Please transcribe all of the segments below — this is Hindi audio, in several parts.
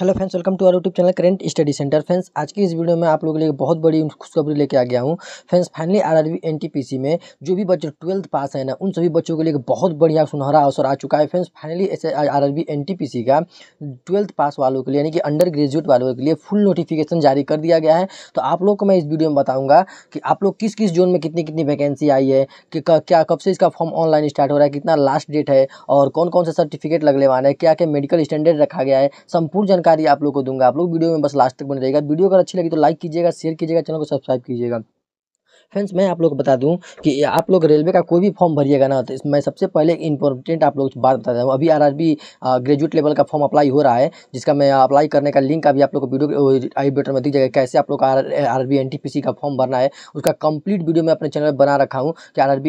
hello friends welcome to our YouTube channel current study centre friends आज की इस वीडियो में आप लोगों के लिए बहुत बड़ी खुशखबरी लेके आ गया हूँ फ्रेंड्स फाइनली आरआरबी एनटीपीसी में जो भी बच्चे ट्वेल्थ पास है ना उन सभी बच्चों के लिए बहुत बढ़िया सुनहरा अवसर आ चुका है फ्रेंड्स फाइनली ऐसे आर आर का ट्वेल्थ पास वालों के लिए यानी कि अंडर ग्रेजुएट वालों के लिए फुल नोटिफिकेशन जारी कर दिया गया है तो आप लोग को मैं इस वीडियो में बताऊँगा कि आप लोग किस किस जोन में कितनी कितनी वैकेंसी आई है कि क्या कब से इसका फॉर्म ऑनलाइन स्टार्ट हो रहा है कितना लास्ट डेट है और कौन कौन सा सर्टिफिकेट लगने वाला है क्या क्या मेडिकल स्टैंडर्ड रखा गया है संपूर्ण जानकारी आप लोग को दूंगा आप लोग वीडियो में बस लास्ट तक बने रहेगा वीडियो अगर अच्छी लगी तो लाइक कीजिएगा शेयर कीजिएगा चैनल को सब्सक्राइब कीजिएगा फ्रेंड्स मैं आप लोग को बता दूं कि आप लोग रेलवे का कोई भी फॉर्म भरिएगा ना तो मैं सबसे पहले एक इंपॉर्टेंट आप लोग बात बता हूँ अभी आर आर ग्रेजुएट लेवल का फॉर्म अप्लाई हो रहा है जिसका मैं अप्लाई करने का लिंक अभी आप लोग को वीडियो आई बटन में दिख जाएगा कैसे आप लोग आर आर का फॉर्म भरना है उसका कंप्लीट वीडियो मैं अपने चैनल पर बना रखा हूँ कि आर आर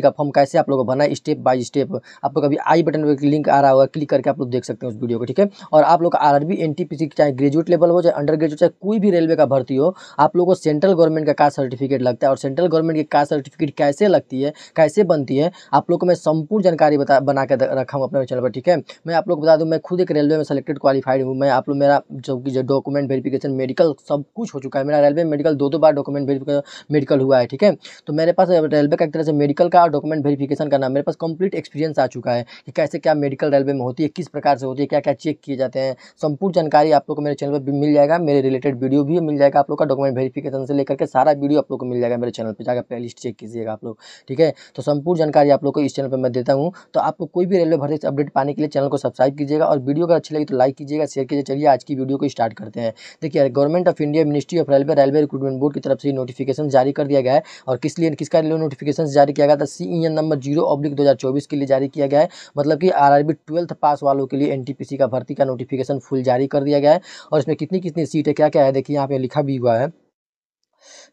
का फॉर्म कैसे आप लोग को भरना है स्टेप बाई स्टेप आप लोग अभी आई बटन पर लिंक आ रहा होगा क्लिक करके आप लोग देख सकते हैं उस वीडियो को ठीक है और आप लोग आर आर चाहे ग्रेजुएट लेवल हो चाहे अंडर ग्रेजुएट चाहे कोई भी रेलवे का भर्ती हो आप लोगों को सेंट्रल गवर्नमेंट का कास्ट सर्टिफिकेट लगता है और सेंट्रल गवर्नमेंट की कास्ट सर्टिफिकेट कैसे लगती है कैसे बनती है आप लोग को मैं संपूर्ण जानकारी बता बना के रखा हूँ अपने चैनल पर ठीक है मैं आप लोग को बता दूँ मैं खुद एक रेलवे में सेलेक्टेड क्वालिफाइड हूँ मैं आप लोग मेरा जो कि डॉक्यूमेंट वेरीफिकेशन मेडिकल सब कुछ हो चुका है मेरा रेलवे मेडिकल दो दो बार डॉक्यूमेंट वेरीफिकेशन मेडिकल हुआ है ठीक है तो मेरे पास रेलवे का एक तरह से मेडिकल का और डॉक्यूमेंट वेरीफिकेशन करना मेरे पास कंप्लीट एक्सपीरियंस आ चुका है कि कैसे क्या मेडिकल रेलवे में होती है किस प्रकार से होती है क्या क्या चेक किए जाते हैं संपूर्ण जानकारी आप लोग को मेरे चैनल पर मिल जाएगा मेरे रिलेटेड वीडियो भी मिल जाएगा आप लोग का डॉक्यूमेंट वेरीफिकेशन से लेकर के सारा वीडियो आप लोग को मिल जाएगा मेरे हमारे चैनल पर जाकर प्ले चेक कीजिएगा आप लोग ठीक है तो संपूर्ण जानकारी आप लोग को इस चैनल पर मैं देता हूँ तो आपको कोई भी रेलवे भर्ती अपडेट पाने के लिए चैनल को सब्सक्राइब कीजिएगा और वीडियो अगर अच्छी लगी तो लाइक कीजिएगा शेयर कीजिए चलिए आज की वीडियो को स्टार्ट करते हैं देखिए government of India ministry of railway railway recruitment board की तरफ से नोटिफिकेशन जारी कर दिया गया है और किस लिए किसका रेलवे नोटिफिकेशन जारी किया गया था C E N number zero oblique दो के लिए जारी किया गया है मतलब कि आर आर ट्वेल्थ पास वालों के लिए एन का भर्ती का नोटिफिकेशन फुल जारी कर दिया गया है और इसमें कितनी कितनी सीट है क्या क्या है देखिए यहाँ पे लिखा भी हुआ है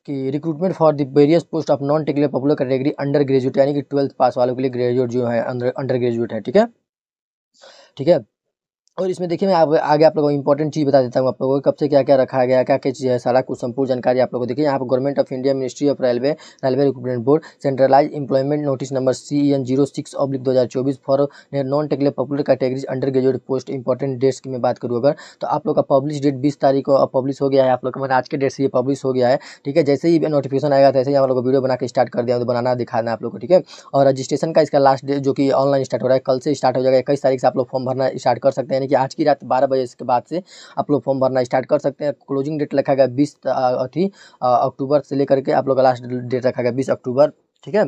कि recruitment for the various post of non technical popular category under graduate यानी कि ट्वेल्थ पास वालों के लिए ग्रेजुएट जो है अंडर ग्रेजुएट है ठीक है ठीक है और इसमें देखिए मैं आप आगे आप लोगों को इंपॉर्टेंट चीज़ बता देता हूँ आप लोगों को कब से क्या क्या रखा गया क्या क्या चीज़ है सारा कुछ संपूर्ण जानकारी आप लोगों को देखिए यहाँ पर government of India ministry of railway railway recruitment board centralise employment notice number C N zero six oblique दो हज़ार चौबीस for non technical popular categories under graduate post important dates की मैं बात करूँ अगर तो आप लोग का पब्लिश डेट बीस तारीख को पब्लिश हो गया है आप लोग का मैंने मतलब आज के डेट से ये पब्लिश हो गया है ठीक है जैसे ही नोटिफिकेशन आएगा तैसे ही आप लोग वीडियो बना के स्टार्ट कर दिया तो बनाना दिखाना आप लोग को ठीक है और रजिस्ट्रेशन का इसका लास्ट डेट जो कि ऑनलाइन स्टार्ट हो रहा है कल से स्टार्ट हो जाएगा इक्कीस तारीख से आप लोग फॉर्म भरना स्टार्ट कर सकते हैं यानी कि आज की रात बारह बजे के बाद से आप लोग फॉर्म भरना स्टार्ट कर सकते हैं क्लोजिंग डेट रखा गया बीस अथी अक्टूबर से लेकर के आप लोग का लास्ट डेट रखा गया बीस अक्टूबर ठीक है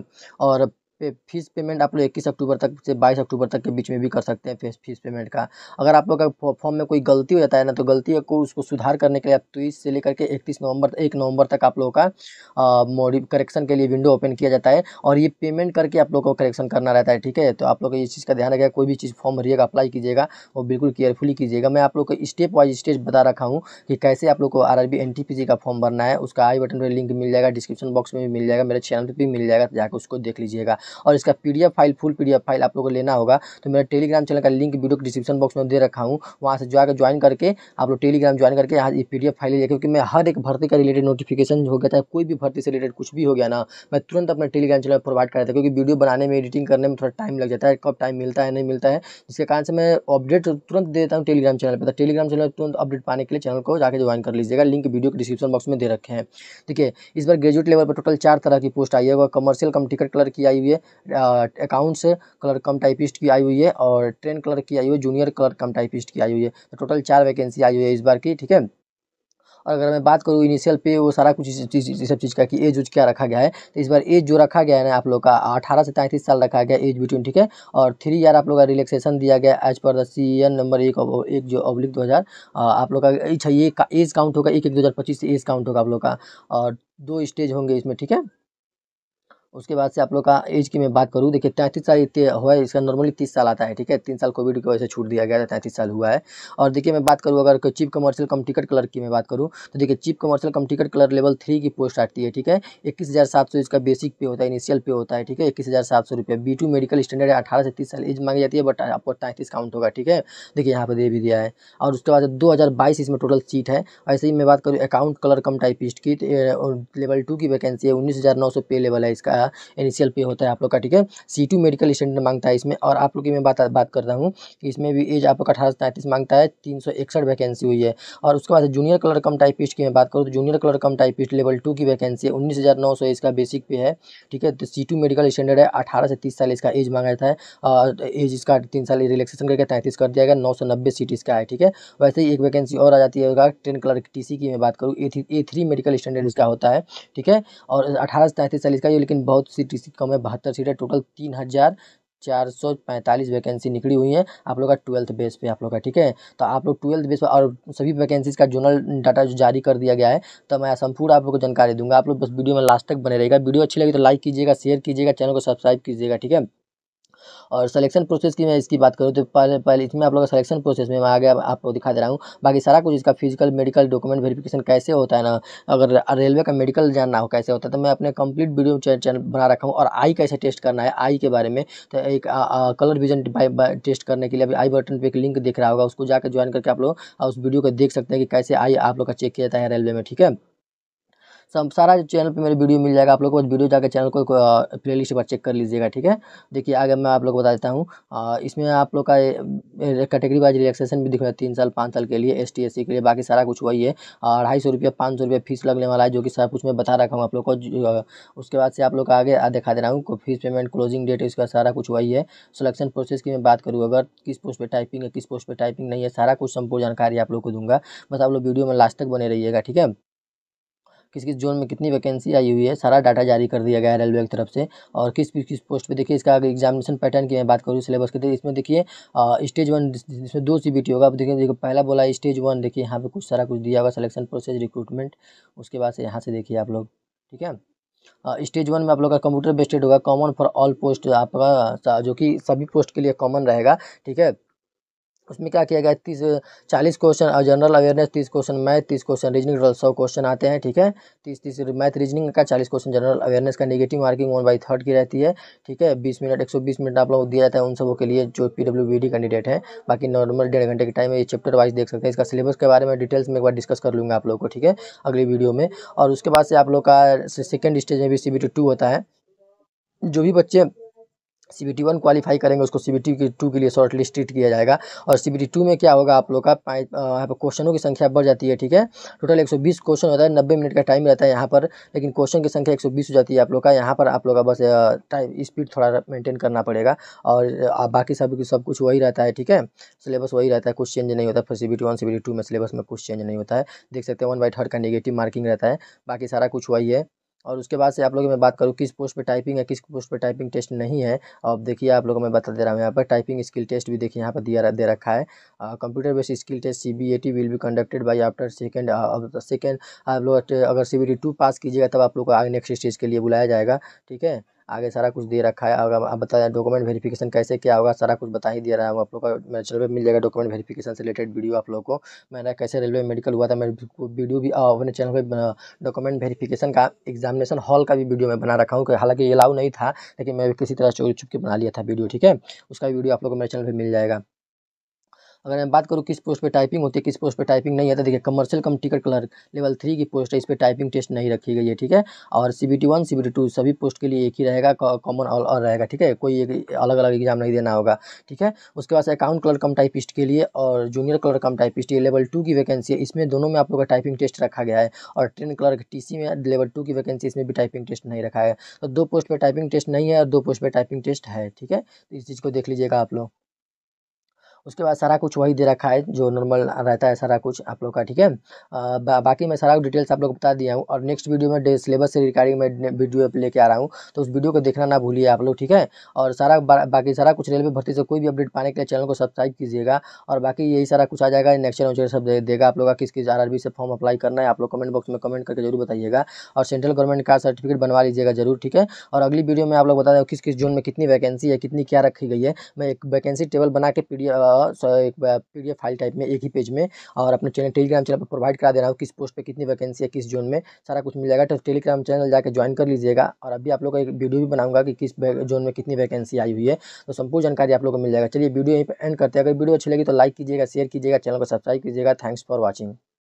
और पे फीस पेमेंट आप लोग इक्कीस अक्टूबर तक से बाईस अक्टूबर तक के बीच में भी कर सकते हैं फीस फीस पेमेंट का अगर आप लोग का फॉर्म में कोई गलती हो जाता है ना तो गलती को उसको सुधार करने के लिए आप तीस से लेकर के इकतीस नवंबर एक नवंबर तक आप लोगों का मोडी करेक्शन के लिए विंडो ओपन किया जाता है और ये पेमेंट करके आप लोग को करेक्शन करना रहता है ठीक है तो आप लोग इस चीज़ का ध्यान रखेगा कोई भी चीज़ फॉर्म भरिएगा अप्लाई कीजिएगा वो बिल्कुल केयरफुली कीजिएगा मैं आप लोग को स्टेप वाइज स्टेज बता रखा हूँ कि कैसे आप लोग को आर आर का फॉर्म भरना है उसका आई बटन पर लिंक मिल जाएगा डिस्क्रिप्शन बॉक्स में भी मिल जाएगा मेरे चैनल पर भी मिल जाएगा तो जाकर उसको देख लीजिएगा और इसका P file full P file आप लोगों को लेना होगा तो मेरा टेलीग्राम चैनल का लिंक वीडियो डिस्क्रिप्शन बॉक्स में दे रखा हूँ वहाँ से जाकर ज्वाइन करके आप लोग टेलीग्राम ज्वाइन करके यहाँ ये पी फाइल ले क्योंकि मैं हर एक भर्ती का रिलेटेड नोटिफिकेशन हो गया था कोई भी भर्ती से रिलेटेड कुछ भी हो गया ना मैं तुरंत अपने टेलीग्राम चैनल प्रोवाइड कर देता क्योंकि वीडियो बनाने में एडिटिंग करने में थोड़ा टाइम लग जाता है कब टाइम मिलता है नहीं मिलता है जिसके कारण से मैं अपडेट तुरंत दे देता हूँ टेलीग्राम चैनल पर टेलीग्राम चैनल तुरंत अपडेट पाने के लिए चैनल को जाकर ज्वाइन कर लीजिएगा लिंक वीडियो के डिस्क्रिप्शन बॉक्स में दे रखे हैं ठीक है इस बार ग्रेजुएट लेवल पर टोटल चार तरह की पोस्ट आई है कमर्शियल कम टिकट कलर की आई हुई है अकाउंट्स कलर कम टाइपिस्ट की आई हुई है और ट्रेन कलर की आई हुई है जूनियर कलर कम टाइपिस्ट की आई हुई है तो टोटल चार वैकेंसी आई हुई है इस बार की ठीक है और अगर मैं बात करूँ इनिशियल पे वो सारा कुछ इस सब चीज़ का कि एज उज क्या रखा गया है तो इस बार एज जो रखा गया है ना आप लोग का अठारह से तैंतीस साल रखा गया एज बिटवीन ठीक है और थ्री ईयर आप लोग का रिलैक्सेशन दिया गया as per the C N number एक एक जो अब्लिक दो हज़ार आप लोग का अच्छा ये एज काउंट होगा एक एक दो हज़ार पच्चीस से एज काउंट होगा आप लोग का और दो स्टेज होंगे इसमें ठीक है उसके बाद से आप लोग का एज की मैं बात करूँ देखिए तैंतीस साल इतने हुआ है इसका नॉर्मली तीस साल आता है ठीक है तीन साल कोविड की वजह से छूट दिया गया था तैंतीस साल हुआ है और देखिए मैं बात करूँ अगर chief commercial cum ticket clerk की मैं बात करूँ तो देखिए chief commercial cum ticket clerk level three की पोस्ट आती है ठीक है इक्कीस हज़ार सात सौ इसका बेसिक पे होता है इनिशियल पे होता है ठीक है इक्कीस हज़ार सात सौ रुपये बी टू मेडिकल स्टैंडर्ड है अठारह से तीस साल एज मांगी जाती है बट आपको तैंतीस काउंट होगा ठीक है देखिए यहाँ पर दे भी दिया है और उसके बाद दो हज़ार बाईस इसमें टोटल सीट है ऐसे ही मैं बात करूँ अकाउंट कलर कम टाइपिस्ट की लेवल तो टू की वैकेंसी है उन्नीस हज़ार नौ सौ पे लेवल है इसका का इनिशियल पे होता है आप लोग का ठीक है सी टू मेडिकल स्टैंडर्ड मांगता है इसमें और आप लोग की मैं बात बात कर रहा हूँ इसमें भी एज आप लोग अठारह तैंतीस मांगता है तीन सौ इकसठ वैकेंसी हुई है और उसके बाद जूनियर कलर कम टाइपिस्ट की मैं बात करूँ तो junior clerk cum typist level two की वैकेंसी है उन्नीस हज़ार नौ सौ इसका बेसिक पे है ठीक है तो सी टू मेडिकल स्टैंडर्ड है अठारह से तीस साल इसका एज मांगा जाता है और एज इसका तीन साल रिलेक्सेशन करके तैंतीस कर दिया गया नौ सौ नब्बे सीट इसका है ठीक है वैसे ही एक वैकेंसी और आ जाती है टेन कलर टी सी की मैं बात करूँ ए थ्री मेडिकल स्टैंडर्ड इसका होता है ठीक है और अठारह से तैंतीस साल इसका लेकिन बहुत सी टी कम है बहत्तर सीटें टोटल तीन हज़ार चार सौ पैंतालीस वैकेंसी निकली हुई है आप लोग का ट्वेल्थ बेस पे आप लोग का ठीक है तो आप लोग ट्वेल्थ बेस पर और सभी वैकेंसीज का जोनल डाटा जो जारी कर दिया गया है तो मैं संपूर्ण आप लोग को जानकारी दूंगा आप लोग बस वीडियो में लास्ट तक बने रहेगा वीडियो अच्छी लगी तो लाइक कीजिएगा शेयर कीजिएगा चैनल को सब्सक्राइब कीजिएगा ठीक है और सिलेक्शन प्रोसेस की मैं इसकी बात करूँ तो पहले पहले इसमें आप लोग सिलेक्शन प्रोसेस में मैं आगे आपको दिखा दे रहा हूँ बाकी सारा कुछ इसका फिजिकल मेडिकल डॉक्यूमेंट वेरिफिकेशन कैसे होता है ना अगर रेलवे का मेडिकल जानना हो कैसे होता है तो मैं अपने कंप्लीट वीडियो चैनल बना रखा हूँ और आई कैसे टेस्ट करना है आई के बारे में तो एक कलर विजन टेस्ट करने के लिए अभी आई बटन पर एक लिंक दिख रहा होगा उसको जाकर ज्वाइन करके आप लोग उस वीडियो को देख सकते हैं कि कैसे आई आप लोग का चेक किया जाता है रेलवे में ठीक है सारा चैनल पे मेरे वीडियो मिल जाएगा आप लोग को वीडियो जाकर चैनल को प्ले लिस्ट पर चेक कर लीजिएगा ठीक है देखिए आगे मैं आप लोग को बता देता हूँ इसमें आप लोग का कैटेगरी वाइज रिलेक्सेशन भी दिख रहा है तीन साल पाँच साल के लिए एस टी के लिए बाकी सारा कुछ वही है अढ़ाई सौ रुपये पाँच सौ रुपये फीस लगने वाला है जो कि सब कुछ मैं बता रखा हूँ आप लोग को उसके बाद से आप लोग आगे दिखा दे रहा हूँ फीस पेमेंट क्लोजिंग डेट इसका सारा कुछ वही है सिलेक्शन प्रोसेस की मैं बात करूँ अगर किस पोस्ट पर टाइपिंग है किस पोस्ट पर टाइपिंग नहीं है सारा कुछ संपूर्ण जानकारी आप लोग को दूंगा बस आप लोग वीडियो में लास्ट तक बने रहिएगा ठीक है किस किस जोन में कितनी वैकेंसी आई हुई है सारा डाटा जारी कर दिया गया है रेलवे की तरफ से और किस किस पोस्ट पे देखिए इसका एग्जामिनेशन पैटर्न की मैं बात करूँ सिलेबस की तो इसमें देखिए स्टेज वन जिसमें दो सी होगा आप देखिए देखिए पहला बोला स्टेज वन देखिए यहाँ पर कुछ सारा कुछ दिया होगा सलेक्शन प्रोसेस रिक्रूटमेंट उसके बाद से यहाँ से देखिए आप लोग ठीक है स्टेज वन में आप लोग का कंप्यूटर बेस्टेड होगा कॉमन फॉर ऑल पोस्ट आपका जो कि सभी पोस्ट के लिए कॉमन रहेगा ठीक है उसमें क्या किया गया तीस चालीस क्वेश्चन और जनरल अवेयरनेस तीस क्वेश्चन मैथ तीस क्वेश्चन रीजनिंग सौ क्वेश्चन आते हैं ठीक है तीस तीस मैथ रीजनिंग का चालीस क्वेश्चन जनरल अवेयरनेस का negative marking one by third की रहती है ठीक है बीस मिनट एक सौ बीस मिनट आप लोगों को दिया जाता है उन सबों के लिए जो P W B D candidate है बाकी नॉर्मल डेढ़ घंटे के टाइम में ये चैप्टर वाइज देख सकते हैं इसका सिलेबस के बारे में डिटेल्स में एक बार डिस्कस कर लूँगा आप लोग को ठीक है अगली वीडियो में और उसके बाद से आप लोग का सेकेंड स्टेज में भी सी बी टी टू होता है जो भी बच्चे C B T one qualify करेंगे उसको सी बी टी टू के लिए शॉर्ट लिस्ट किया जाएगा और सी बी टी टू में क्या होगा आप लोग का यहाँ पर क्वेश्चनों की संख्या बढ़ जाती है ठीक है टोटल 120 क्वेश्चन होता है 90 मिनट का टाइम रहता है यहाँ पर लेकिन क्वेश्चन की संख्या 120 हो जाती है आप लोग का यहाँ पर आप लोग का बस टाइम स्पीड थोड़ा मेनटेन करना पड़ेगा और बाकी सब सब कुछ वही रहता है ठीक है सिलेबस वही रहता है कुछ चेंज नहीं होता फिर C B T one C B T two में सिलेबस में कुछ चेंज नहीं होता है देख सकते हैं वन बाई थर्ड का निगेटिव मार्किंग रहता है बाकी सारा कुछ वही है और उसके बाद से आप लोगों मैं बात करूँ किस पोस्ट पे टाइपिंग है किस पोस्ट पे टाइपिंग टेस्ट नहीं है अब देखिए आप लोगों में बता दे रहा हूँ यहाँ पर टाइपिंग स्किल टेस्ट भी देखिए यहाँ पर दिया दे रखा है computer based skill test C B A T will भी conducted by after second second आप लोग अगर C B T two pass कीजिएगा तब आप लोग को आगे नेक्स्ट स्टेज के लिए बुलाया जाएगा ठीक है आगे सारा कुछ दे रखा है और अब आप बताया डॉक्यूमेंट वेरिफिकेशन कैसे क्या होगा सारा कुछ बता ही दे रहा है आप लोग का मेरे चैनल पर मिल जाएगा डॉक्यूमेंट वेरिफिकेशन से रिलेटेड वीडियो आप लोग को मैंने कैसे रेलवे मेडिकल हुआ था मैं वीडियो भी अपने चैनल पर डॉक्यूमेंट वेरीफिकेशन का एग्जामिनेशन हॉल का भी वीडियो मैं बना रखा हूँ हालांकि अलाउ नहीं था लेकिन मैं किसी तरह चोरी छुप के बना लिया था वीडियो ठीक है उसका वीडियो आप लोग को मेरे चैनल पर मिल जाएगा अगर मैं बात करूँ किस पोस्ट पे टाइपिंग होती है किस पोस्ट पे टाइपिंग नहीं आता तो देखिए commercial cum ticket clerk level three की पोस्ट है इस पर टाइपिंग टेस्ट नहीं रखी गई है ठीक है और C B T one C T two सभी पोस्ट के लिए एक ही रहेगा कॉमन ऑल और रहेगा ठीक है कोई एक अलग अलग एग्जाम नहीं देना होगा ठीक है उसके बाद अकाउंट क्लर्क कम टाइपिस्ट के लिए और जूनियर क्लर्क कम टाइपिस्ट ये लेवल टू की वैकेंसी है इसमें दोनों में आप लोगों का टाइपिंग टेस्ट रखा गया है और ट्रेन क्लर्क टी सी में लेवल टू की वैकेंसी इसमें भी टाइपिंग टेस्ट नहीं रखा है तो दो पोस्ट पर टाइपिंग टेस्ट नहीं है और दो पोस्ट पर टाइपिंग टेस्ट है ठीक है तो इस चीज़ को देख लीजिएगा आप लोग उसके बाद सारा कुछ वही दे रखा है जो नॉर्मल रहता है सारा कुछ आप लोग का ठीक है बा, बाकी मैं सारा डिटेल्स आप लोग बता दिया हूँ और नेक्स्ट वीडियो में सिलेबस से रिगार्डिंग मैं वीडियो लेके आ रहा हूँ तो उस वीडियो को देखना ना भूलिए आप लोग ठीक है और सारा बा, बाकी सारा कुछ रेलवे भर्ती से कोई भी अपडेट पाने के लिए चैनल को सब्सक्राइब कीजिएगा और बाकी यही सारा कुछ आ जाएगा नेक्स्ट चैनल सब देगा आप लोग का किस किस आर से फॉर्म अप्लाई करना है आप लोग कमेंट बॉक्स में कमेंट करके जरूर बताइएगा और सेंट्रल गवर्नमेंट का सर्टिफिकेट बनवा लीजिएगा जरूर ठीक है और अगली वीडियो में आप लोग बता दें किस किस जोन में कितनी वैकेंसी है कितनी क्या रखी गई है मैं एक वैकेंसी टेबल बना के पी एक पी फाइल टाइप में एक ही पेज में और अपने चैनल टेलीग्राम चैनल पर प्रोवाइड करा दे रहा हूँ किस पोस्ट पर कितनी वैकेंसी है किस जोन में सारा कुछ मिल जाएगा तो टेलीग्राम चैनल जाकर ज्वाइन कर लीजिएगा और अभी आप लोग का एक वीडियो भी बनाऊंगा कि किस जोन में कितनी वैकेंसी आई हुई है तो संपूर्ण जानकारी आप लोग को मिल जाएगा चलिए वीडियो यहीं पर एंड करते हैं अगर वीडियो अच्छी लगी तो लाइक कीजिएगा शेयर कीजिएगा चैनल को सब्सक्राइब कीजिएगा थैंक्स फॉर वॉचिंग